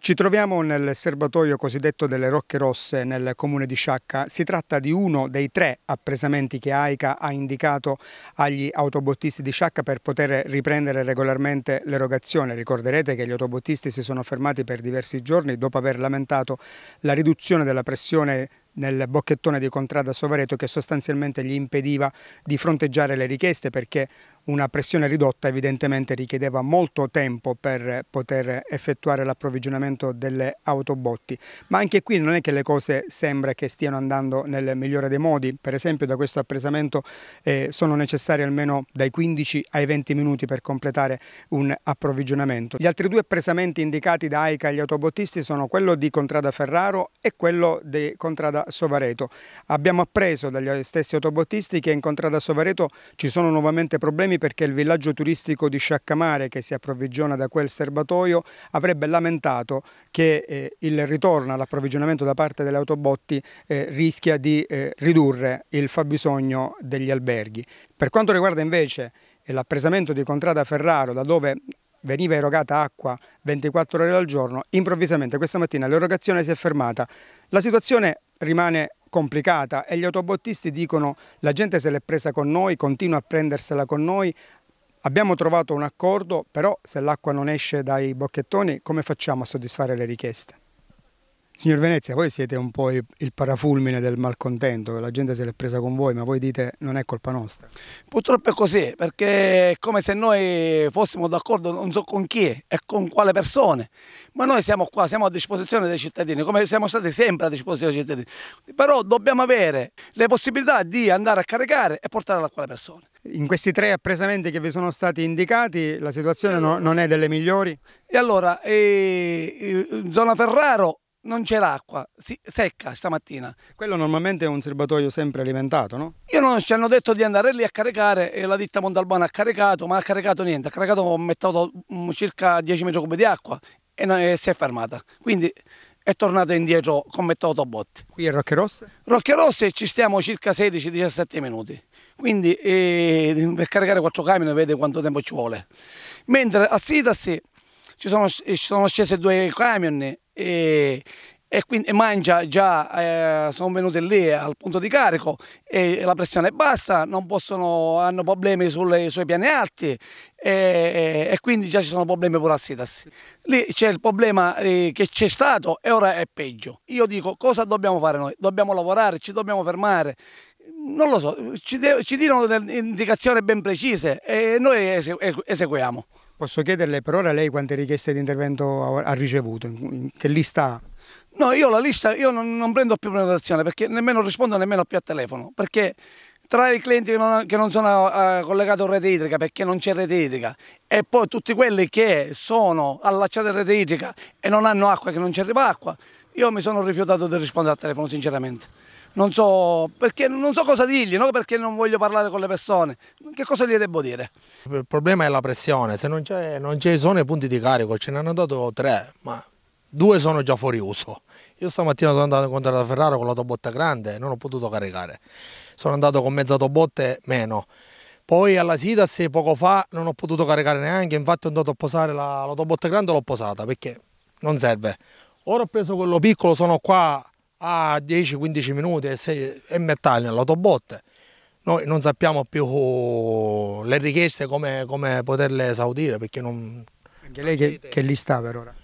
Ci troviamo nel serbatoio cosiddetto delle Rocche Rosse nel comune di Sciacca. Si tratta di uno dei tre appresamenti che AICA ha indicato agli autobottisti di Sciacca per poter riprendere regolarmente l'erogazione. Ricorderete che gli autobottisti si sono fermati per diversi giorni dopo aver lamentato la riduzione della pressione nel bocchettone di Contrada Sovareto che sostanzialmente gli impediva di fronteggiare le richieste perché una pressione ridotta evidentemente richiedeva molto tempo per poter effettuare l'approvvigionamento delle autobotti, ma anche qui non è che le cose sembra che stiano andando nel migliore dei modi, per esempio da questo appresamento eh, sono necessari almeno dai 15 ai 20 minuti per completare un approvvigionamento. Gli altri due appresamenti indicati da AICA agli autobottisti sono quello di Contrada Ferraro e quello di Contrada Sovareto. Abbiamo appreso dagli stessi autobottisti che in Contrada Sovareto ci sono nuovamente problemi perché il villaggio turistico di Sciaccamare che si approvvigiona da quel serbatoio avrebbe lamentato che eh, il ritorno all'approvvigionamento da parte delle autobotti eh, rischia di eh, ridurre il fabbisogno degli alberghi. Per quanto riguarda invece eh, l'appresamento di Contrada Ferraro da dove veniva erogata acqua 24 ore al giorno, improvvisamente questa mattina l'erogazione si è fermata. La situazione rimane complicata e gli autobottisti dicono la gente se l'è presa con noi, continua a prendersela con noi, abbiamo trovato un accordo, però se l'acqua non esce dai bocchettoni come facciamo a soddisfare le richieste? Signor Venezia, voi siete un po' il parafulmine del malcontento, la gente se l'è presa con voi, ma voi dite non è colpa nostra. Purtroppo è così, perché è come se noi fossimo d'accordo non so con chi e con quale persone, ma noi siamo qua, siamo a disposizione dei cittadini, come siamo stati sempre a disposizione dei cittadini. Però dobbiamo avere le possibilità di andare a caricare e portare a quale persona. In questi tre appresamenti che vi sono stati indicati, la situazione no, non è delle migliori? E allora, eh, in zona Ferraro non c'era acqua, si, secca stamattina. Quello normalmente è un serbatoio sempre alimentato, no? Io non ci hanno detto di andare lì a caricare e la ditta Montalbana ha caricato, ma ha caricato niente, ha caricato mettato mm, circa 10 metri cubi di acqua e, e, si è fermata. Quindi è tornato indietro con mettato botti. Qui è Rocche Rosse? Rocche Rosse ci stiamo circa 16-17 minuti. Quindi eh, per caricare quattro camion vede quanto tempo ci vuole. Mentre a Sitasi ci sono, eh, ci sono scese due camion e, e quindi e mangia già eh, sono venute lì eh, al punto di carico e la pressione è bassa non possono hanno problemi sulle, sui piani alti e, e, quindi già ci sono problemi pure a Sitas lì c'è il problema eh, che c'è stato e ora è peggio io dico cosa dobbiamo fare noi dobbiamo lavorare ci dobbiamo fermare non lo so, ci, de- ci dicono delle indicazioni ben precise e noi eseguiamo. Eseguiamo. Posso chiederle per ora lei quante richieste di intervento ha ricevuto? In che lista ha? No, io la lista io non, non, prendo più prenotazione perché nemmeno rispondo nemmeno più a telefono. Perché tra i clienti che non, che non sono uh, collegati a rete idrica perché non c'è rete idrica e poi tutti quelli che sono allacciati a rete idrica e non hanno acqua, che non ci arriva acqua, io mi sono rifiutato di rispondere al telefono sinceramente non so, perché non so cosa dirgli, no? perché non voglio parlare con le persone, che cosa gli devo dire? Il problema è la pressione, se non, non ci sono i punti di carico, ce ne hanno dato tre, ma due sono già fuori uso. Io stamattina sono andato contro la Ferrara con l'autobotta tobotta grande, non ho potuto caricare, sono andato con mezza tobotte meno. Poi alla Sidas poco fa non ho potuto caricare neanche, infatti ho andato a posare la, la grande e l'ho posata perché non serve. Ora ho preso quello piccolo, sono qua a 10-15 minuti e metà nell'autobot. Noi non sappiamo più uh, le richieste come, come poterle esaudire perché non... Anche lei che, che lì sta per ora?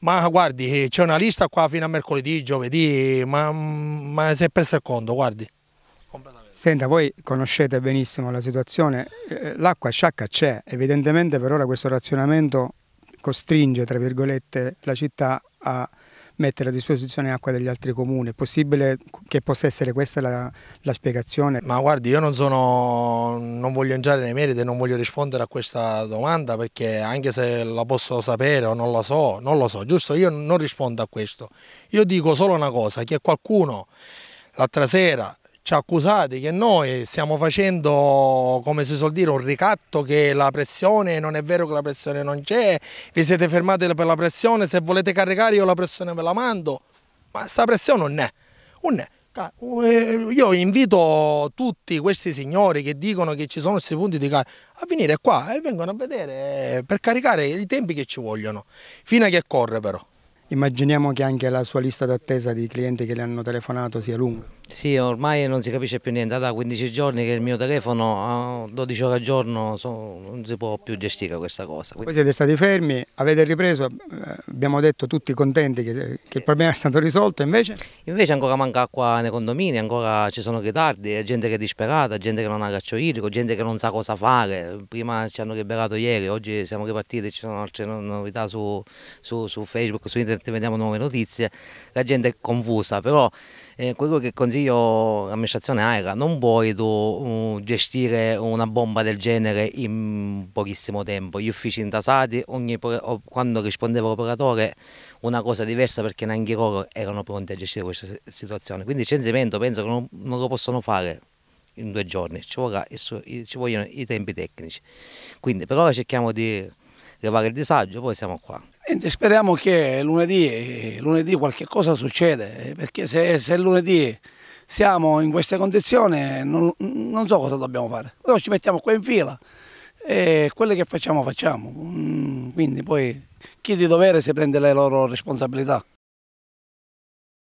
Ma guardi, c'è una lista qua fino a mercoledì, giovedì, ma, ma si è perso il conto, guardi. Senta, voi conoscete benissimo la situazione, eh, l'acqua sciacca c'è, evidentemente per ora questo razionamento costringe, tra virgolette, la città a mettere a disposizione acqua degli altri comuni. È possibile che possa essere questa la, la spiegazione? Ma guardi, io non, sono, non voglio entrare nei meriti e non voglio rispondere a questa domanda perché anche se la posso sapere o non la so, non lo so, giusto? Io non rispondo a questo. Io dico solo una cosa, che qualcuno l'altra sera ci accusate che noi stiamo facendo, come si suol dire, un ricatto che la pressione, non è vero che la pressione non c'è, vi siete fermati per la pressione, se volete caricare io la pressione ve la mando, ma sta pressione non è, non è. Eh, io invito tutti questi signori che dicono che ci sono questi punti di carico a venire qua e vengono a vedere eh, per caricare i tempi che ci vogliono, fino a che corre però. Immaginiamo che anche la sua lista d'attesa di clienti che le hanno telefonato sia lunga. Sì, ormai non si capisce più niente, da 15 giorni che il mio telefono a 12 ore al giorno non si può più gestire questa cosa. Poi siete stati fermi, avete ripreso, eh, abbiamo detto tutti contenti che, che il problema è stato risolto, invece? Invece ancora manca acqua nei condomini, ancora ci sono ritardi, gente che è disperata, gente che non ha ghiaccio idrico, gente che non sa cosa fare, prima ci hanno liberato ieri, oggi siamo ripartiti, ci sono altre novità su, su, su Facebook, su internet, vediamo nuove notizie, la gente è confusa, però eh, quello che condividiamo consiglio amministrazione AERA non puoi tu uh, gestire una bomba del genere in pochissimo tempo gli uffici intasati ogni, quando rispondeva l'operatore una cosa diversa perché neanche loro erano pronti a gestire questa situazione quindi il censimento penso che non, non lo possono fare in due giorni, ci, vorrà, ci, vogliono i tempi tecnici. Quindi per ora cerchiamo di levare il disagio, poi siamo qua. E speriamo che lunedì, lunedì qualche cosa succeda, eh, perché se, se lunedì siamo in queste condizioni, non, non, so cosa dobbiamo fare. Però ci mettiamo qua in fila e quelle che facciamo facciamo. Mm, quindi poi chi di dovere si prende le loro responsabilità.